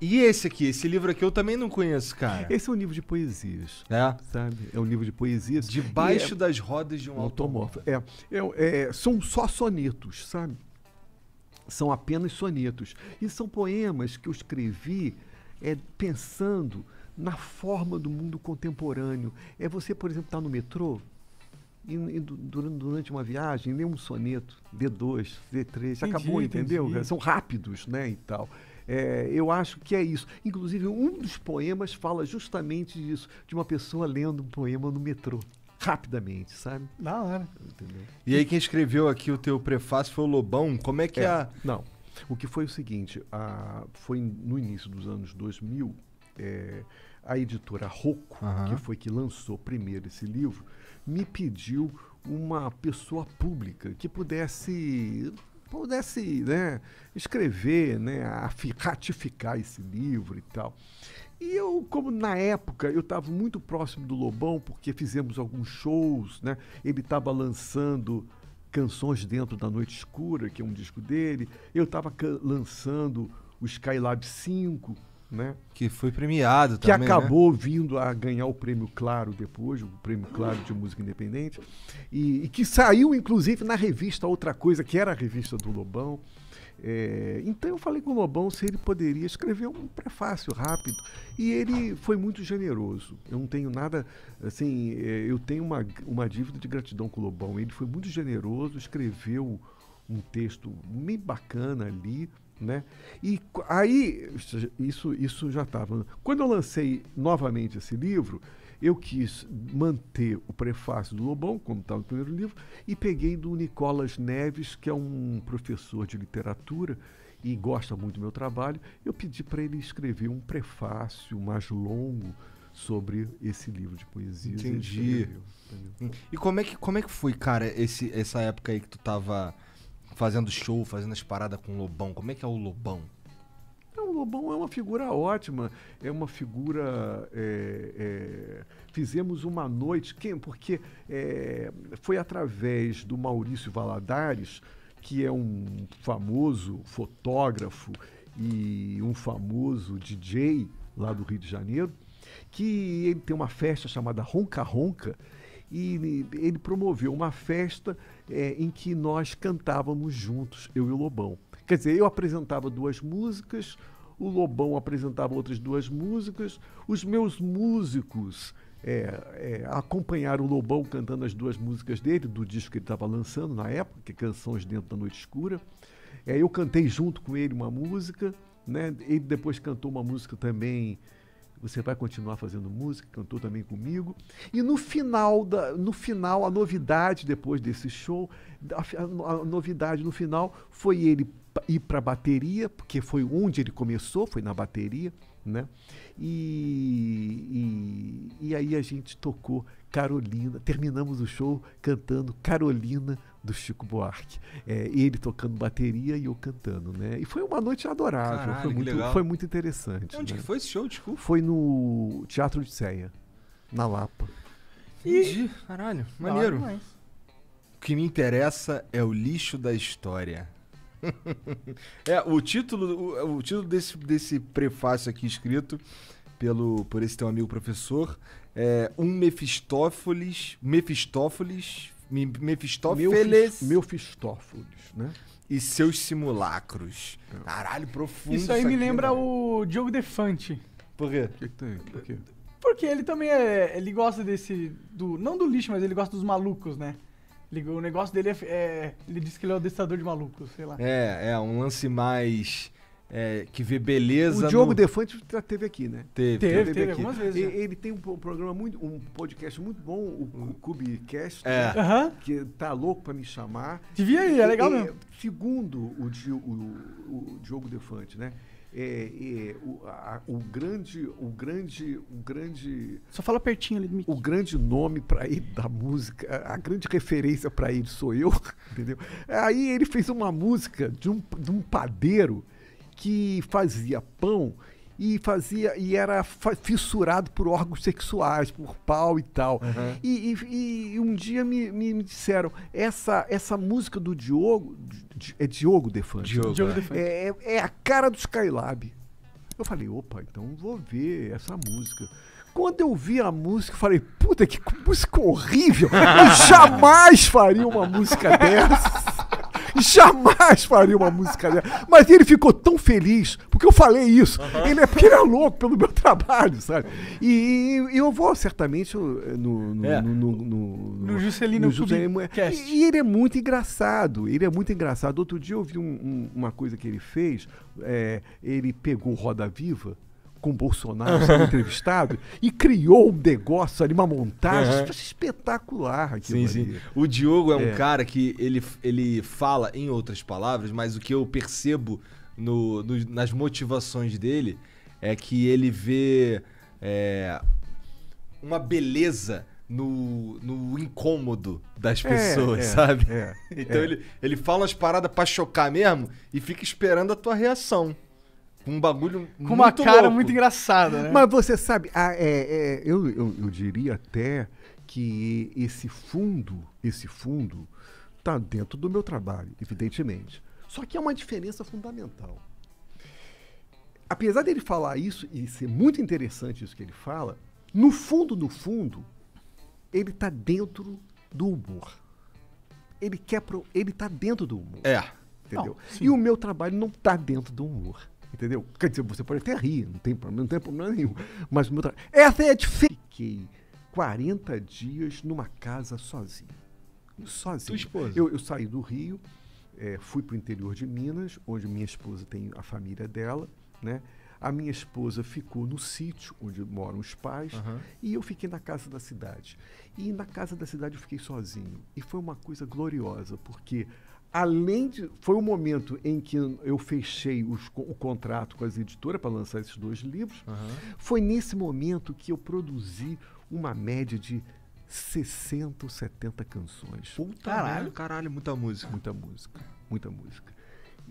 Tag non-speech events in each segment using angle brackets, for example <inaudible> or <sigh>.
E esse aqui, esse livro aqui eu também não conheço, cara. Esse é um livro de poesias. É? Sabe? É um livro de poesias. É Debaixo é, das rodas de um, automóvel. É, é, São só sonetos, sabe? São apenas sonetos. E são poemas que eu escrevi é, pensando na forma do mundo contemporâneo. É você, por exemplo, estar tá no metrô e, e durante, durante, uma viagem, lê um soneto, D2, D3, entendi, acabou, entendeu? Entendi. São rápidos, né, e tal. É, eu acho que é isso. Inclusive, um dos poemas fala justamente disso, de uma pessoa lendo um poema no metrô. Rapidamente, sabe? Na hora. Entendeu? E aí, quem escreveu aqui o teu prefácio foi o Lobão. Como é que é, é a. Não. O que foi o seguinte: a, foi no início dos anos 2000, é, a editora Rocco, que foi que lançou primeiro esse livro, me pediu uma pessoa pública que pudesse pudesse né, escrever, né, ratificar esse livro e tal. E eu, como na época eu estava muito próximo do Lobão, porque fizemos alguns shows, né, ele estava lançando Canções Dentro da Noite Escura, que é um disco dele, eu estava lançando o Skylab 5, né? Que foi premiado que também. Que né? acabou né? vindo a ganhar o prêmio Claro depois, o prêmio Claro de Música Independente. E, e que saiu, inclusive, na revista Outra Coisa, que era a revista do Lobão. É, então eu falei com o Lobão se ele poderia escrever um prefácio rápido. E ele foi muito generoso. Eu não tenho nada. Assim, é, eu tenho uma, uma dívida de gratidão com o Lobão. Ele foi muito generoso, escreveu um texto bem bacana ali, né? E aí, isso, isso já estava. Tá Quando eu lancei novamente esse livro, eu quis manter o prefácio do Lobão, como estava tá no primeiro livro, e peguei do Nicolas Neves, que é um professor de literatura e gosta muito do meu trabalho. Eu pedi para ele escrever um prefácio mais longo sobre esse livro de poesias. Entendi. Escreveu, e como é que como é que foi, cara, esse essa época aí que tu estava fazendo show, fazendo as paradas com o Lobão. Como é que é o Lobão? É, o Lobão é uma figura ótima, é uma figura. É, é, fizemos uma noite, quem, porque é, foi através do Maurício Valadares, que é um famoso fotógrafo e um famoso DJ lá do Rio de Janeiro, que ele tem uma festa chamada Ronca Ronca, e ele promoveu uma festa é, em que nós cantávamos juntos, eu e o Lobão. Quer dizer, eu apresentava duas músicas, o Lobão apresentava outras duas músicas, os meus músicos é, é, acompanharam o Lobão cantando as duas músicas dele, do disco que ele estava lançando na época, que é Canções Dentro da Noite Escura. É, eu cantei junto com ele uma música, né? ele depois cantou uma música também você vai continuar fazendo música, cantou também comigo. E no final, da, no final a novidade depois desse show, a, a, a novidade no final foi ele ir para a bateria, porque foi onde ele começou, foi na bateria, né? E, e, e, aí a gente tocou Carolina, terminamos o show cantando Carolina do Chico Buarque. É, ele tocando bateria e eu cantando, né? E foi uma noite adorável, Caralho, foi, muito, foi muito interessante. Onde né? que foi esse show, desculpa? Foi no Teatro de Ceia, na Lapa. Entendi. Caralho, maneiro. Claro, mas... O que me interessa é o lixo da história. <laughs> é, o título, o, o, título desse, desse prefácio aqui escrito pelo, por esse teu amigo professor é Um Mefistófeles. Mefistófeles. Mefistófeles. Mefistófeles, né? E seus simulacros. É. Caralho, profundo. Isso aí isso me lembra o Diogo Defante. Por quê? O que, que tem? Por quê? Porque ele também é. Ele gosta desse. Do, não do lixo, mas ele gosta dos malucos, né? Ele, o negócio dele é, é, Ele disse que ele é o adestrador de malucos, sei lá. É, é, um lance mais. É, que vê beleza. O Diogo no... Defante já teve aqui, né? Teve, teve, teve, teve algumas vezes. Ele, ele tem um programa muito. um podcast muito bom, o, hum. Cubecast, é. Né? que tá louco pra me chamar. Devia ir, é legal e, mesmo. Segundo o, o, o Diogo Defante, né? é, é, o, a, o, grande, o grande, o grande. Só fala pertinho ali do Mickey. O grande nome para ir da música, a, grande referência para ele sou eu, <laughs> entendeu? Aí ele fez uma música de um, de um padeiro que fazia pão e fazia e era fissurado por órgãos sexuais, por pau e tal. Uhum. E, e, e, um dia me, me, me, disseram essa essa música do Diogo é Diogo Defante. Diogo, Diogo é. Defante. É, é, é, a cara do Skylab. Eu falei, opa, então vou ver essa música. Quando eu vi a música, falei, puta que música horrível! Eu <laughs> jamais faria uma música dessa. <laughs> jamais faria uma música dessa. Mas ele ficou tão feliz, porque eu falei isso. Uhum. Ele é porque ele é louco pelo meu <laughs> trabalho, sabe? E, e eu vou certamente eh, no. No, é. no, no, no, no Juscelino, Juscelino é, E, e ele é muito engraçado. Ele é muito engraçado. Outro dia eu vi um, um, uma coisa que ele fez. É, ele pegou Roda Viva com Bolsonaro sendo entrevistado e criou um negócio ali, uma montagem uhum. espetacular. Sim, sim. O Diogo é, é um cara que ele, ele fala em outras palavras, mas o que eu percebo no, no nas motivações dele é que ele vê é, uma beleza no, no incômodo das é, pessoas, é, sabe? É, <laughs> então Ele, ele fala as paradas para chocar mesmo e fica esperando a tua reação. Com um bagulho Com uma cara louco. muito engraçada, né? Mas você sabe, a, ah, é, é, eu, eu, eu diria até que esse fundo, esse fundo, tá dentro do meu trabalho, evidentemente. Só que é uma diferença fundamental. Apesar dele falar isso e ser muito interessante isso que ele fala, no fundo, no fundo, ele tá dentro do humor. Ele quer pro, ele tá dentro do humor. É. Entendeu? Não, e o meu trabalho não tá dentro do humor. Entendeu? Quer dizer, você pode até rir, não tem problema, não tem problema nenhum. Mas meu trabalho. Essa é a diferença. Fiquei 40 dias numa casa sozinho. Sozinho. Tua esposa? Eu, eu saí do Rio, é, fui para o interior de Minas, onde minha esposa tem a família dela, né? A minha esposa ficou no sítio onde moram os pais uhum. e eu fiquei na casa da cidade. E na casa da cidade eu fiquei sozinho. E foi uma coisa gloriosa, porque além de. Foi o momento em que eu fechei os, o contrato com as editoras para lançar esses dois livros. Uhum. Foi nesse momento que eu produzi uma média de 60 ou 70 canções. Puta caralho, caralho, muita música. Muita música, muita música.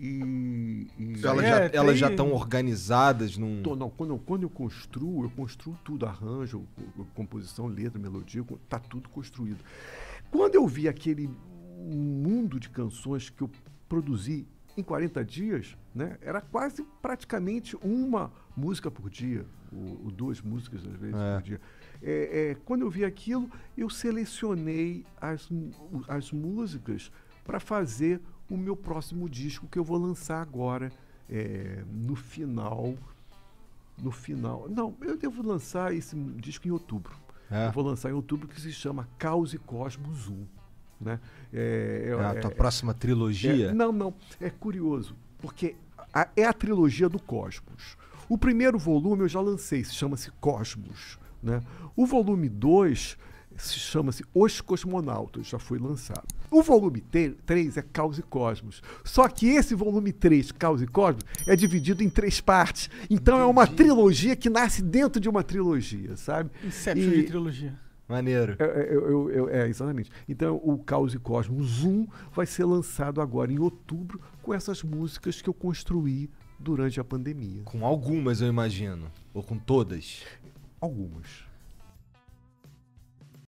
E, e... Então elas, é, já, tem... elas já estão organizadas num. Tô, não, quando, eu, quando eu construo, eu construo tudo, arranjo, composição, letra, melodia, tá tudo construído. Quando eu vi aquele um mundo de canções que eu produzi em 40 dias, né? Era quase praticamente uma música por dia, ou, ou duas músicas às vezes é. por dia. É, é, quando eu vi aquilo, eu selecionei as, as músicas para fazer o meu próximo disco que eu vou lançar agora é, no final. No final. Não, eu devo lançar esse disco em outubro. É. Eu vou lançar em outubro que se chama Caos e Cosmos 1. Né? É, é, é a tua é, próxima trilogia? É, não, não. É curioso, porque a, é a trilogia do Cosmos. O primeiro volume eu já lancei, se chama-se Cosmos. Né? O volume 2 se chama-se Os Cosmonautas, já foi lançado. O volume 3 é Caos e Cosmos. Só que esse volume 3, Caos e Cosmos, é dividido em três partes. Então Entendi. é uma trilogia que nasce dentro de uma trilogia, sabe? Inception e... de trilogia. Maneiro. É, é eu, eu, é, exatamente. Então, o Caos e Cosmos 1 vai ser lançado agora em outubro com essas músicas que eu construí durante a pandemia. Com algumas, eu imagino. Ou com todas? Algumas.